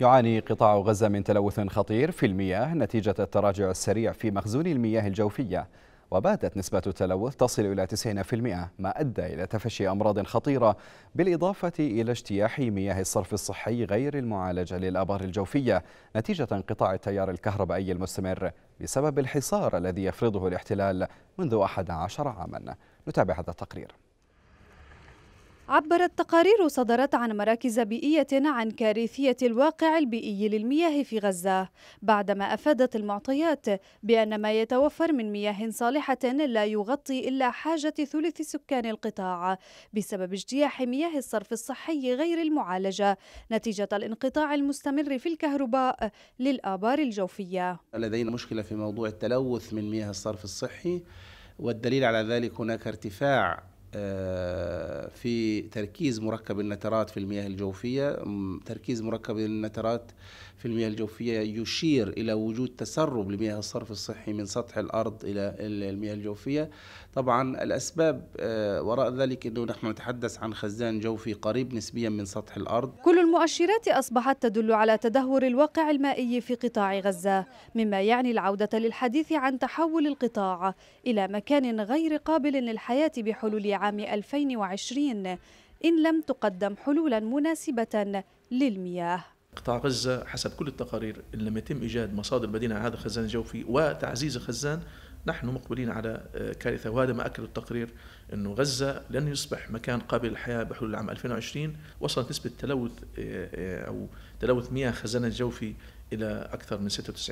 يعاني قطاع غزة من تلوث خطير في المياه نتيجة التراجع السريع في مخزون المياه الجوفية وباتت نسبة التلوث تصل إلى 90% ما أدى إلى تفشي أمراض خطيرة بالإضافة إلى اجتياح مياه الصرف الصحي غير المعالجة للآبار الجوفية نتيجة انقطاع التيار الكهربائي المستمر بسبب الحصار الذي يفرضه الاحتلال منذ 11 عاما نتابع هذا التقرير عبرت تقارير صدرت عن مراكز بيئية عن كارثية الواقع البيئي للمياه في غزة بعدما أفادت المعطيات بأن ما يتوفر من مياه صالحة لا يغطي إلا حاجة ثلث سكان القطاع بسبب اجتياح مياه الصرف الصحي غير المعالجة نتيجة الانقطاع المستمر في الكهرباء للآبار الجوفية لدينا مشكلة في موضوع التلوث من مياه الصرف الصحي والدليل على ذلك هناك ارتفاع آه، في تركيز مركب النترات في المياه الجوفية تركيز مركب النترات في المياه الجوفية يشير إلى وجود تسرب لمياه الصرف الصحي من سطح الأرض إلى المياه الجوفية طبعا الأسباب آه، وراء ذلك أنه نحن نتحدث عن خزان جوفي قريب نسبيا من سطح الأرض كل المؤشرات أصبحت تدل على تدهور الواقع المائي في قطاع غزة مما يعني العودة للحديث عن تحول القطاع إلى مكان غير قابل للحياة بحلول عام 2020 إن لم تقدم حلولا مناسبة للمياه قطاع غزة حسب كل التقارير إن لم يتم إيجاد مصادر بديلة على هذا الخزان الجوفي وتعزيز الخزان نحن مقبلين على آه، كارثة وهذا ما أكد التقرير أنه غزة لن يصبح مكان قابل للحياة بحلول العام 2020 وصلت نسبة تلوث آه، آه، أو تلوث مياه خزان الجوفي الى اكثر من 96%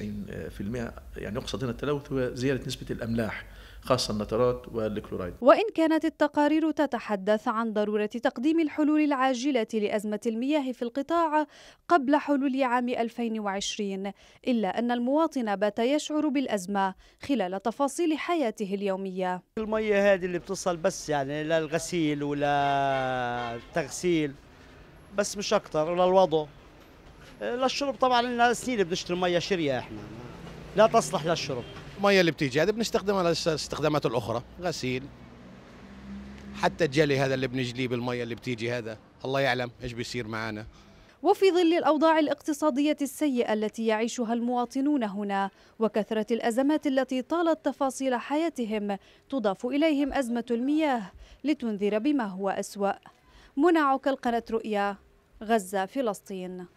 يعني يقصد هنا التلوث هو زياده نسبه الاملاح خاصه النترات والكلورايد. وان كانت التقارير تتحدث عن ضروره تقديم الحلول العاجله لازمه المياه في القطاع قبل حلول عام 2020 الا ان المواطن بات يشعر بالازمه خلال تفاصيل حياته اليوميه. الميه هذه اللي بتصل بس يعني للغسيل ولا التغسيل بس مش اكثر للوضع للشرب طبعا لنا سنين بنشتري ميه شريه احنا لا تصلح للشرب الميه اللي بتيجي هذه بنستخدمها للاستخدامات الاخرى غسيل حتى الجلي هذا اللي بنجليه بالميه اللي بتيجي هذا الله يعلم ايش بيصير معانا وفي ظل الأوضاع الاقتصادية السيئة التي يعيشها المواطنون هنا وكثرة الأزمات التي طالت تفاصيل حياتهم تضاف إليهم أزمة المياه لتنذر بما هو أسوأ منى القناة رؤيا غزة فلسطين